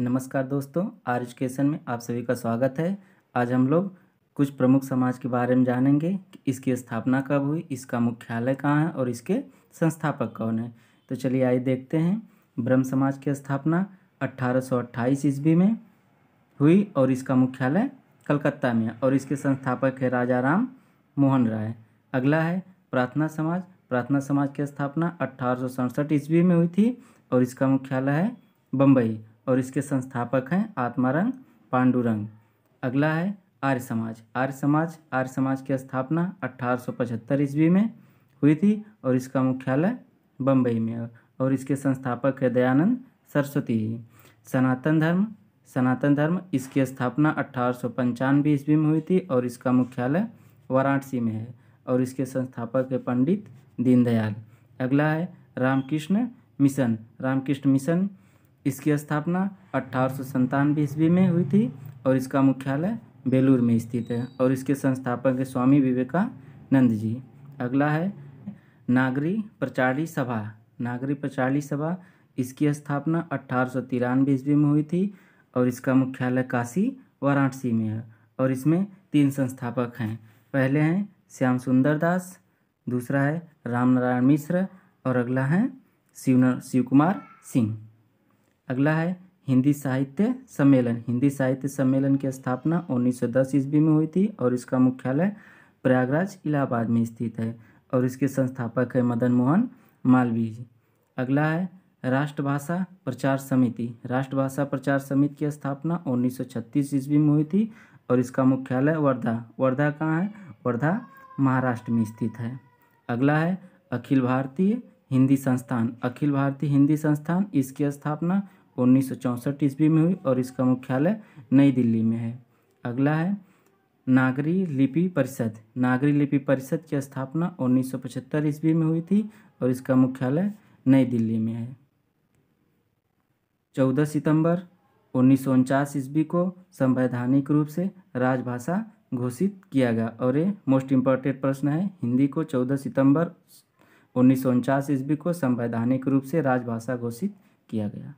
नमस्कार दोस्तों are education में आप सभी का स्वागत है आज हम लोग कुछ प्रमुख समाज के बारे में जानेंगे कि इसकी स्थापना कब हुई इसका मुख्यालय कहाँ है और इसके संस्थापक कौन है तो चलिए आइए देखते हैं ब्रह्म समाज की स्थापना 1828 ईस्वी में हुई और इसका मुख्यालय कलकत्ता में और इसके संस्थापक है राजा राम मोहन राय अगला है प्रार्थना समाज प्रार्थना समाज की स्थापना अट्ठारह ईस्वी में हुई थी और इसका मुख्यालय है बम्बई और इसके संस्थापक हैं आत्मारंग पांडुरंग अगला है आर्य समाज आर्य समाज आर्य समाज की स्थापना अट्ठारह ईस्वी में हुई थी और इसका मुख्यालय बम्बई में और इसके संस्थापक है दयानंद सरस्वती सनातन धर्म सनातन धर्म इसकी स्थापना अट्ठारह सौ पंचानवे ईस्वी में हुई थी और इसका मुख्यालय वाराणसी में है और इसके संस्थापक है पंडित दीनदयाल अगला है रामकृष्ण मिशन रामकृष्ण मिशन इसकी स्थापना अट्ठारह ईस्वी में हुई थी और इसका मुख्यालय बेलूर में स्थित है और इसके संस्थापक है स्वामी विवेकानंद जी अगला है नागरी प्रचारी सभा नागरी प्रचारी सभा इसकी स्थापना अट्ठारह ईस्वी में हुई थी और इसका मुख्यालय काशी वाराणसी में है और इसमें तीन संस्थापक हैं पहले हैं श्याम सुंदर दास दूसरा है रामनारायण मिश्र और अगला है शिव शिव कुमार सिंह अगला है हिंदी साहित्य सम्मेलन हिंदी साहित्य सम्मेलन की स्थापना 1910 ईस्वी में हुई थी और इसका मुख्यालय प्रयागराज इलाहाबाद में स्थित है और इसके संस्थापक है मदन मोहन मालवीय जी अगला है राष्ट्रभाषा प्रचार समिति राष्ट्रभाषा प्रचार समिति की स्थापना 1936 ईस्वी में हुई थी और इसका मुख्यालय वर्धा वर्धा कहाँ है वर्धा महाराष्ट्र में स्थित है अगला है अखिल भारतीय हिंदी संस्थान अखिल भारतीय हिंदी संस्थान इसकी स्थापना उन्नीस सौ चौंसठ ईस्वी में हुई और इसका मुख्यालय नई दिल्ली में है अगला है नागरी लिपि परिषद नागरी लिपि परिषद की स्थापना 1975 ईस्वी में हुई थी और इसका मुख्यालय नई दिल्ली में है 14 सितंबर उन्नीस ईस्वी को संवैधानिक रूप से राजभाषा घोषित किया गया और ये मोस्ट इम्पॉर्टेंट प्रश्न है हिंदी को 14 सितंबर उन्नीस ईस्वी को संवैधानिक रूप से राजभाषा घोषित किया गया